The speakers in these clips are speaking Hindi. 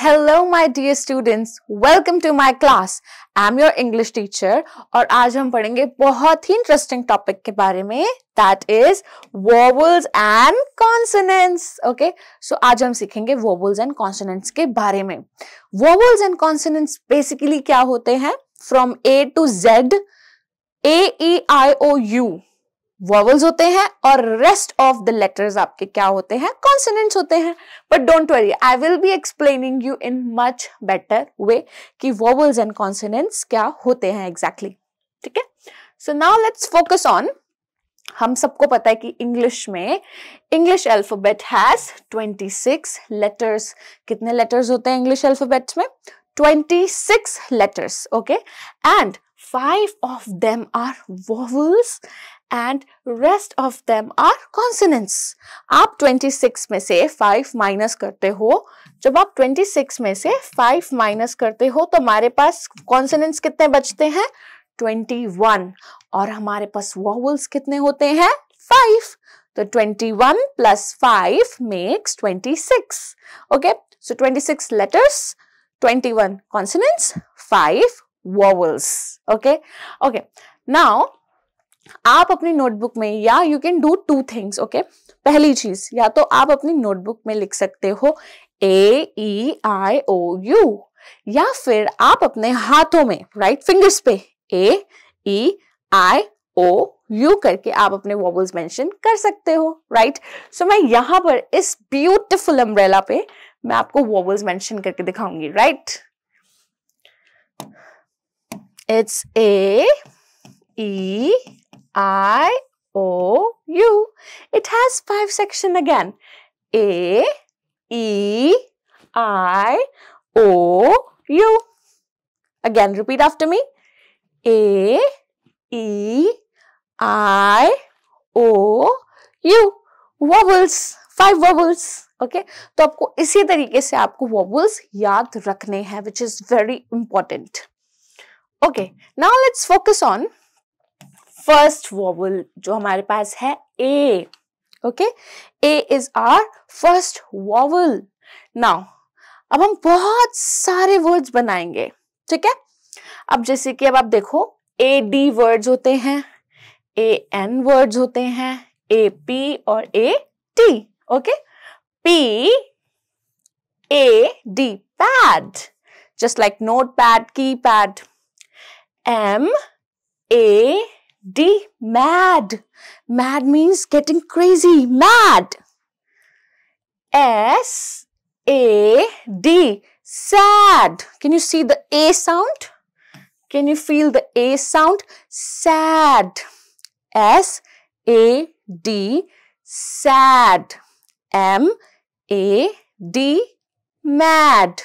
Hello my dear students welcome to my class I am your English teacher और आज हम पढ़ेंगे बहुत ही इंटरेस्टिंग टॉपिक के बारे में that is vowels and consonants okay so आज हम सीखेंगे वॉवल्स एंड कॉन्सनेंट्स के बारे में वॉवल्स एंड कॉन्सनेंट्स बेसिकली क्या होते हैं from A to Z A E I O U vowels होते हैं और रेस्ट ऑफ द लेटर्स आपके क्या होते हैं कॉन्सनेंट्स होते हैं but don't worry I will be explaining you in much better way कि वॉवल्स एंड कॉन्सनेंट्स क्या होते हैं एग्जैक्टली exactly. ठीक है so now let's focus on हम सबको पता है कि इंग्लिश में इंग्लिश अल्फाबेट हैज 26 लेटर्स कितने लेटर्स होते हैं इंग्लिश अल्फाबेट में 26 letters okay and five of them are vowels and rest of them are consonants. आप 26 में से 5 माइनस करते हो जब आप 26 में से 5 माइनस करते हो तो हमारे पास कॉन्सनेंट्स कितने बचते हैं 21 और हमारे पास वॉवल्स कितने होते हैं 5 तो 21 one plus five makes twenty six okay so 26 letters 21 consonants five vowels. Okay. Okay. Now, आप अपनी नोटबुक में या you can do two things okay पहली चीज या तो आप अपनी नोटबुक में लिख सकते हो ए ई आई ओ यू या फिर आप अपने हाथों में राइट फिंगर्स पे ए ई आई ओ यू करके आप अपने वॉबल्स मेंशन कर सकते हो राइट सो so, मैं यहां पर इस ब्यूटिफुल अम्ब्रेला पे मैं आपको वॉबल्स मेंशन करके दिखाऊंगी right It's A E I O U. It has five section again. A E I O U. Again, repeat after me. A E I O U. Vowels. Five vowels. Okay तो आपको इसी तरीके से आपको वॉबल्स याद रखने हैं which is very important okay now let's focus on first vowel जो हमारे पास है A okay A is our first vowel now अब हम बहुत सारे वर्ड्स बनाएंगे ठीक है अब जैसे कि अब आप देखो ए डी वर्ड्स होते हैं ए एन वर्ड्स होते हैं ए पी और A T okay P A D pad just like note pad की pad M A D mad. Mad means getting crazy, mad. S A D sad. Can you see the A sound? Can you feel the A sound? Sad. S A D sad. M A D mad.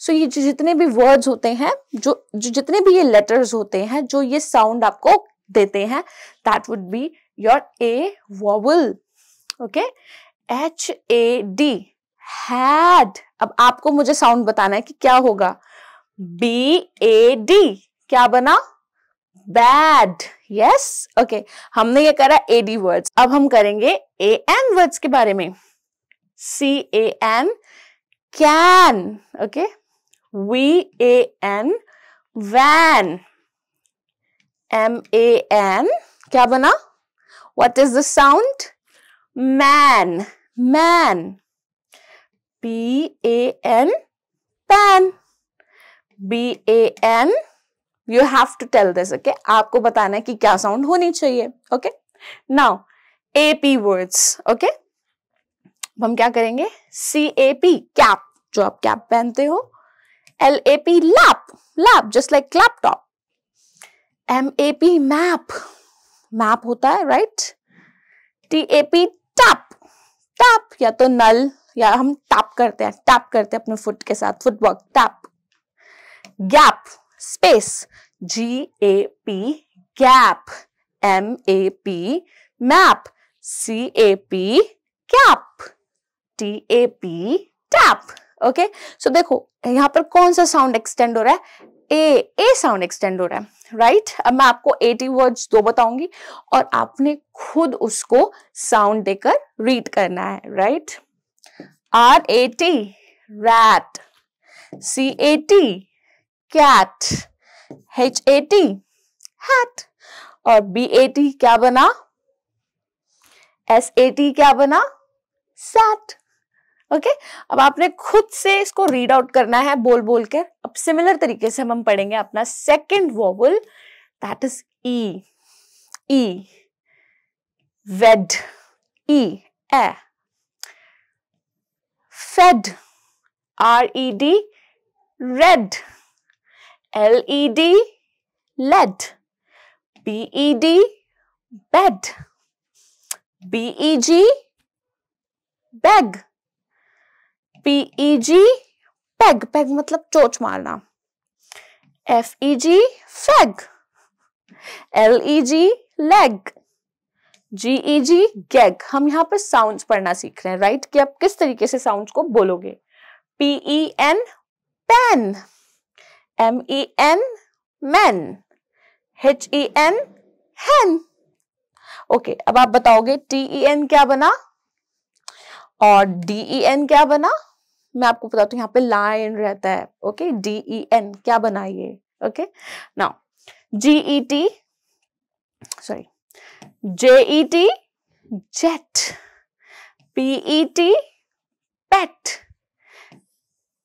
So so, ये जितने भी वर्ड्स होते हैं जो जो जितने भी ये लेटर्स होते हैं जो ये साउंड आपको देते हैं that would be your A vowel okay H A D had अब आपको मुझे साउंड बताना है कि क्या होगा बी ए डी क्या बना बैड यस ओके हमने ये करा ए डी वर्ड्स अब हम करेंगे ए एन वर्ड्स के बारे में C A N can okay v a n van m a n kya bana what is the sound man man p a n pan b a n you have to tell this okay aapko batana hai ki kya sound honi chahiye okay now ap words okay अब हम क्या करेंगे सी ए पी कैप जो आप कैप पहनते हो L A P lap lap just like laptop M A P map map होता है right T A P tap tap या तो नल या हम टैप करते हैं टैप करते हैं अपने फुट के साथ football tap gap space G A P gap M A P map C A P cap T A P tap okay so देखो यहाँ पर कौन सा साउंड एक्सटेंड हो रहा है ए ए साउंड एक्सटेंड हो रहा है राइट right? अब मैं आपको एटी वर्ड्स दो बताऊंगी और आपने खुद उसको साउंड देकर रीड करना है right R A T rat C A T cat H A T hat और बी ए टी क्या बना एस ए टी क्या बना सैट ओके अब आपने खुद से इसको रीड आउट करना है बोल बोल कर अब सिमिलर तरीके से हम पढ़ेंगे अपना second vowel that is E E wed E A fed R E D red L E D led B E D bed B E G beg P E G peg peg मतलब चोच मारना एफईजी फैग L E G G leg G E G gag हम यहां पर साउंड पढ़ना सीख रहे हैं राइट कि आप किस तरीके से साउंड को बोलोगे P E N pen M E N man H E N hen okay अब आप बताओगे टीई एन e क्या बना और डीई एन e क्या बना मैं आपको बताती हूँ यहाँ पे लाइन रहता है ओके डी ई एन क्या बनाइए okay now G E T sorry J E T jet P E T pet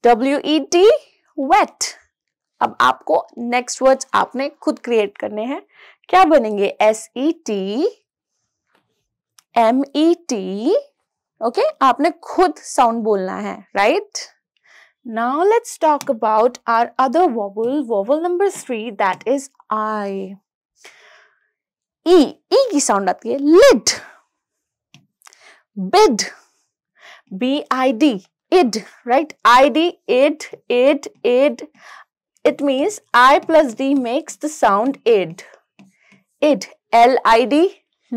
W E T wet अब आपको नेक्स्ट वर्ड आपने खुद क्रिएट करने हैं क्या बनेंगे S E T M E T okay okay? आपने खुद साउंड बोलना है right now let's talk about our other vowel vowel number three that is I E E की साउंड आती है lid bid B I D right I D id id id it means I plus D makes the sound id id L I D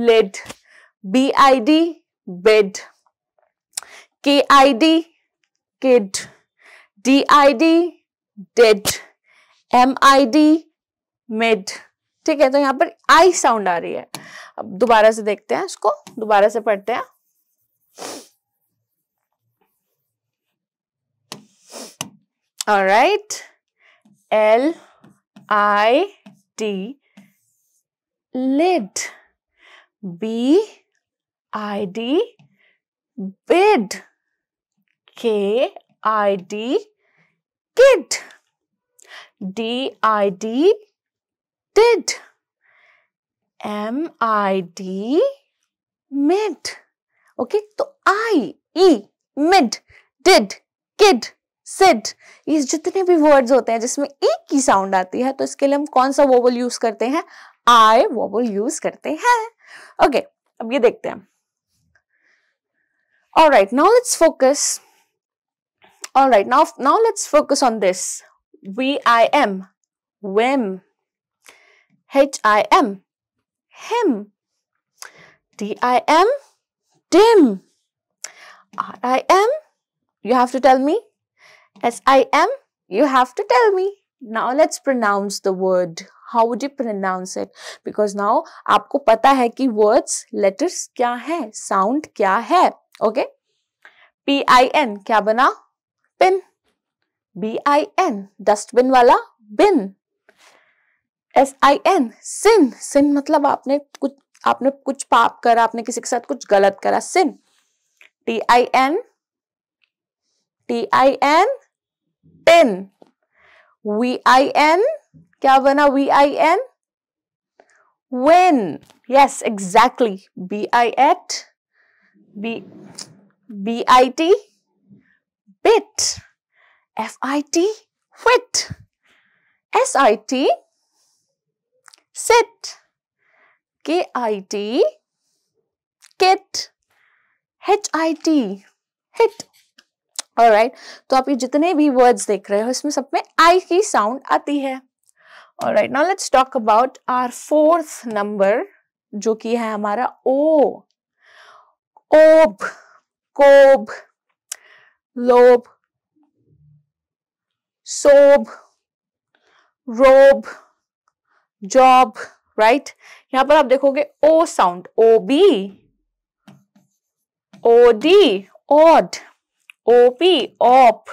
lid B I D bid K I D kid D I D did M I D mid ठीक है तो यहां पर आई साउंड आ रही है अब दोबारा से देखते हैं इसको दोबारा से पढ़ते हैं right L I T t B I D d K I D kid. D I D did. M I D mid. Okay, तो I E mid did kid Sid ये जितने भी वर्ड्स होते हैं जिसमें ई e की साउंड आती है तो इसके लिए हम कौन सा वोवल यूज करते हैं आई वोवल यूज करते हैं ओके okay, अब ये देखते हैं all right now let's focus All right, now, now let's focus on this. V-I-M, whim. H-I-M, him. D-I-M, dim. R-I-M, you have to tell me. S-I-M, you have to tell me. Now let's pronounce the word. How would you pronounce it? Because now आपको पता है कि words, letters क्या है, sound क्या है, okay? P-I-N क्या बना? Pin B I N dustbin वाला बिन एस आई एन सिन सिन मतलब आपने कुछ आपने कुछ पाप करा आपने किसी के साथ कुछ गलत करा sin T I N T I N tin V I N क्या बना V I N win yes exactly B I it B B I T bit. wit. fit. S-I-T, sit. K-I-T, kit. H-I-T, hit. All right. तो आप ये जितने भी वर्ड्स देख रहे हो इसमें सब में आई की साउंड आती है All right. Now let's talk about our fourth number, जो कि है हमारा ओ ओब कोब लोभ सोब रोब जॉब राइट यहां पर आप देखोगे O sound O B O D odd O P op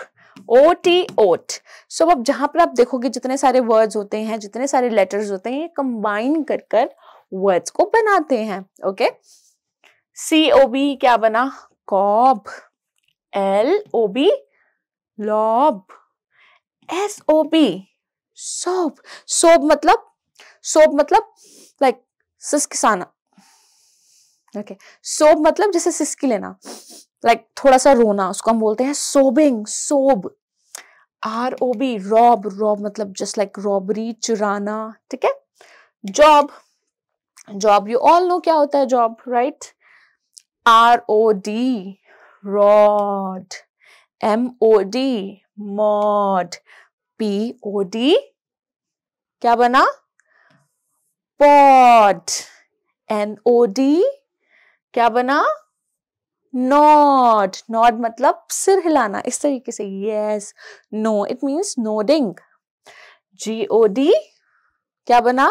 O T ot so अब जहां पर आप देखोगे जितने सारे वर्ड्स होते हैं जितने सारे लेटर्स होते हैं ये कंबाइन कर कर वर्ड्स को बनाते हैं ओके सी ओ बी क्या बना cob L O B lob S O B sob sob मतलब सोब मतलब लाइक सिस्किसाना ओके सोब मतलब जैसे सिस्की लेना लाइक like, थोड़ा सा रोना उसको हम बोलते हैं sobbing sob R O B rob rob मतलब जस्ट लाइक रॉबरी चुराना ठीक है job job you all know क्या होता है job right R O D rod m o d mod p o d क्या बना pod n o d क्या बना नॉड नॉड मतलब सिर हिलाना इस तरीके से yes no it means nodding G O D क्या बना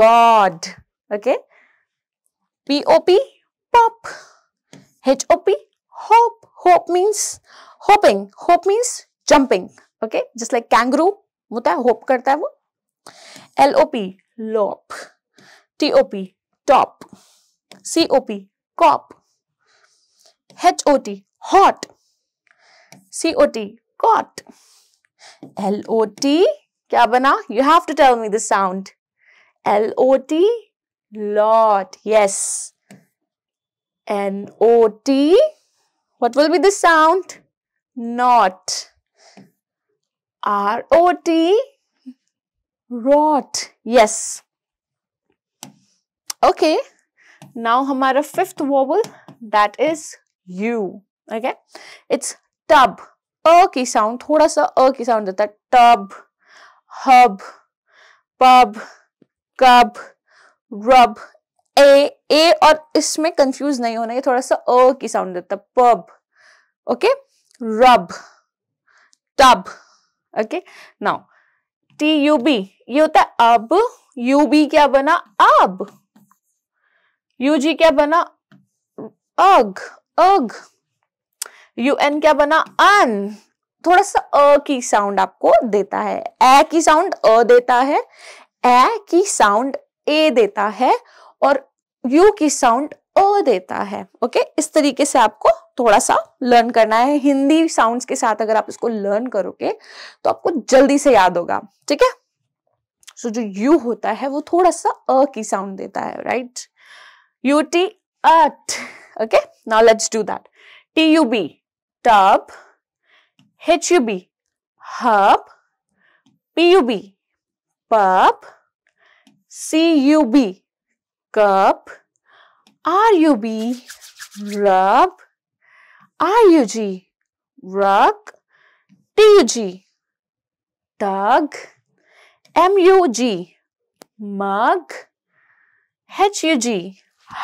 god okay P O P pop H O P hop hop means hopping hop means jumping okay just like kangaroo होता है होप करता है वो L O P lop T O P top C O P cop H O T hot C O T cot L O T क्या बना you have to tell me the sound L O T lot yes N O T What will be the sound? Not. R-O-T. Rot. Yes. Okay. Now our fifth vowel that is U. Okay. It's tub. अ sound Thoda sa अ की sound That tub, hub, pub, cub, rub ए ए और इसमें कंफ्यूज नहीं होना ये थोड़ा सा अ की साउंड देता pub okay rub tub okay now T U B ये होता है अब यू बी क्या बना अब यू जी क्या बना अग अग यू एन क्या बना अन थोड़ा सा अ की साउंड आपको देता है ए की साउंड अ देता है ए की साउंड ए देता है और यू की साउंड अ देता है ओके इस तरीके से आपको थोड़ा सा लर्न करना है हिंदी साउंड्स के साथ अगर आप इसको लर्न करोगे तो आपको जल्दी से याद होगा ठीक है सो जो यू होता है वो थोड़ा सा अ की साउंड देता है right U T ut okay now let's do that T U B tub H U B hub P U B pub C U B cup, rub, rub, rug, rug, tug, tug, mug, mug, hug,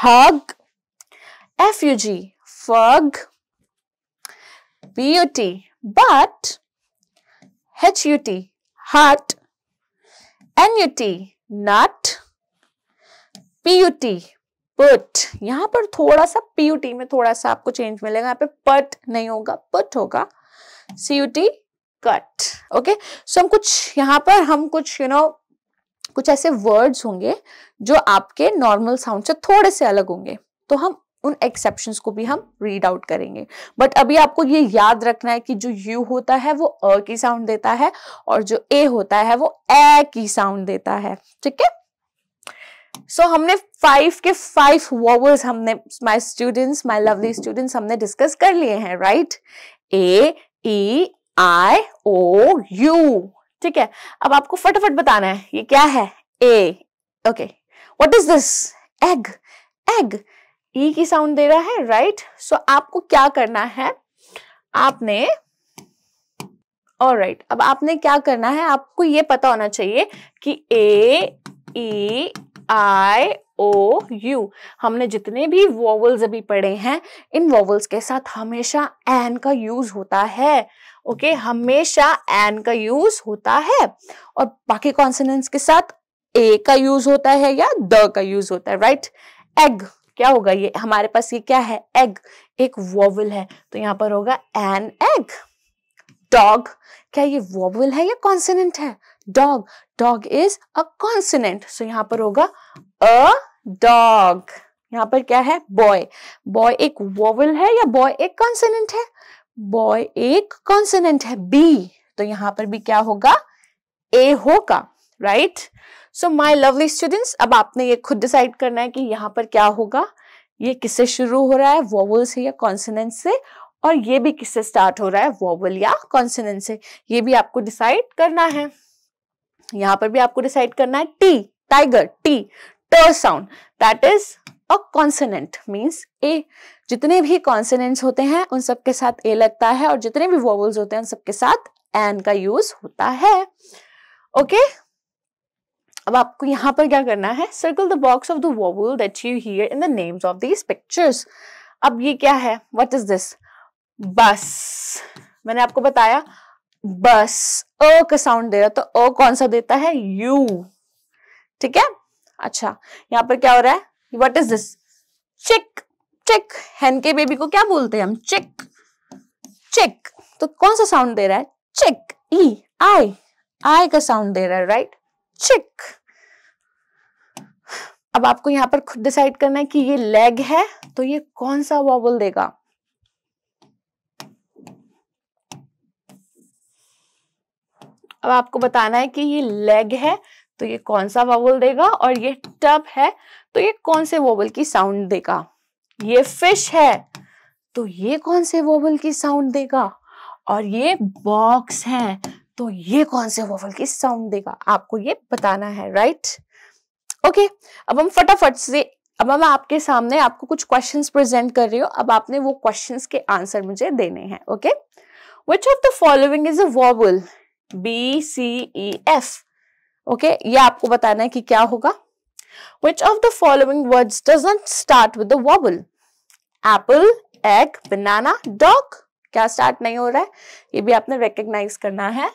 hug, fug, fug, but, but, hut, hut, nut, P U T put यहाँ पर थोड़ा सा पीयूटी में थोड़ा सा आपको चेंज मिलेगा यहाँ पे पट नहीं होगा पट होगा सीयूटी कट ओके सो हम कुछ यहाँ पर हम कुछ यू you नो know, कुछ ऐसे वर्ड्स होंगे जो आपके नॉर्मल साउंड से थोड़े से अलग होंगे तो हम उन एक्सेप्शन को भी हम रीड आउट करेंगे बट अभी आपको ये याद रखना है कि जो यू होता है वो अ की साउंड देता है और जो ए होता है वो ए की साउंड देता है ठीक है सो so, हमने फाइव के फाइव वॉवल्स हमने my students my lovely students हमने डिस्कस कर लिए हैं right A E I O you ठीक है अब आपको फटाफट बताना है ये क्या है A okay what is this egg egg E की साउंड दे रहा है राइट right? सो so, आपको क्या करना है आपने और राइट right, अब आपने क्या करना है आपको ये पता होना चाहिए कि ए ई e, आई ओ यू हमने जितने भी वॉवल्स अभी पढ़े हैं इन वॉवल्स के साथ हमेशा एन का यूज होता है ओके okay? हमेशा एन का यूज होता है और बाकी कॉन्सनेंट्स के साथ ए का यूज होता है या द का यूज होता है राइट एग क्या होगा ये हमारे पास ये क्या है एग एक वॉवल है तो यहाँ पर होगा एन एग डॉग क्या ये वॉवल है या कॉन्सनेंट है dog dog is a consonant so यहां पर होगा अ डॉग यहां पर क्या है बॉय बॉय एक वोवल है या बॉय एक कॉन्सनेंट है बॉय एक कॉन्सनेंट है बी तो यहां पर भी क्या होगा ए होगा right so my lovely students अब आपने ये खुद डिसाइड करना है कि यहां पर क्या होगा ये किससे शुरू हो रहा है वोवल से या कॉन्सनेंट से और ये भी किससे स्टार्ट हो रहा है वोवल या कॉन्सनेंट से ये भी आपको डिसाइड करना है यहां पर भी आपको डिसाइड करना है टी टाइगर टी ट sound that is a consonant means a जितने भी कॉन्सनेंट्स होते हैं उन सबके साथ ए लगता है और जितने भी वोवल्स होते हैं उन सबके साथ एन का यूज होता है ओके okay? अब आपको यहां पर क्या करना है circle the box of the vowel that you hear in the names of these pictures अब ये क्या है वट इज दिस बस मैंने आपको बताया बस अ का साउंड दे रहा तो अ कौन सा देता है यू ठीक है अच्छा यहाँ पर क्या हो रहा है वट इज दिस चिक चिक हेन के बेबी को क्या बोलते हैं हम चिक चिक तो कौन सा साउंड दे रहा है चिक ई आई आई का साउंड दे रहा है राइट चिक अब आपको यहाँ पर खुद डिसाइड करना है कि ये लेग है तो ये कौन सा वॉबल देगा अब आपको बताना है कि ये लेग है तो ये कौन सा वोवल देगा और ये टब है तो ये कौन से वोवल की साउंड देगा ये फिश है तो ये कौन से वोवल की साउंड देगा और ये बॉक्स है तो ये कौन से वोवल की साउंड देगा आपको ये बताना है राइट ओके अब हम फटाफट से अब हम आपके सामने आपको कुछ क्वेश्चंस प्रेजेंट कर रही हो अब आपने वो क्वेश्चंस के आंसर मुझे देने हैं okay which of the following is a vowel B C E F okay ये आपको बताना है कि क्या होगा Which of the following words doesn't start with the vowel? Apple, egg, banana, dog. क्या स्टार्ट नहीं हो रहा है ये भी आपने रिकग्नाइज करना है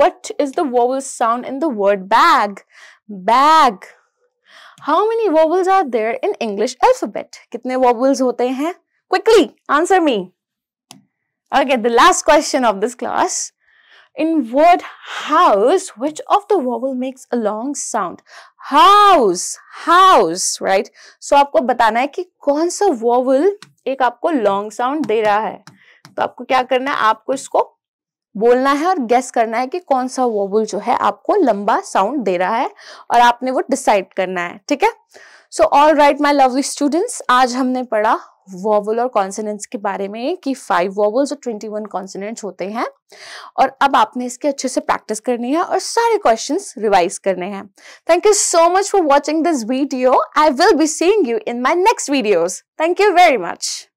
What is the vowel sound in the word bag? Bag. How many vowels are there in English alphabet? कितने vowels होते हैं Quickly, answer me. Okay, the last question of this class. In word house, which of the vowel makes a long sound? House, house, right? So आपको बताना है कि कौन सा vowel एक आपको long sound दे रहा है तो आपको क्या करना है आपको इसको बोलना है और गेस करना है कि कौन सा वॉवल जो है आपको लंबा साउंड दे रहा है और आपने वो डिसाइड करना है ठीक है so all right my lovely students आज हमने पढ़ा वॉवल और कॉन्सनेंट्स के बारे में कि फाइव वॉवल्स और ट्वेंटी वन कॉन्सनेंट्स होते हैं और अब आपने इसके अच्छे से प्रैक्टिस करनी है और सारे क्वेश्चन रिवाइज करने हैं thank you so much for watching this video I will be seeing you in my next videos thank you very much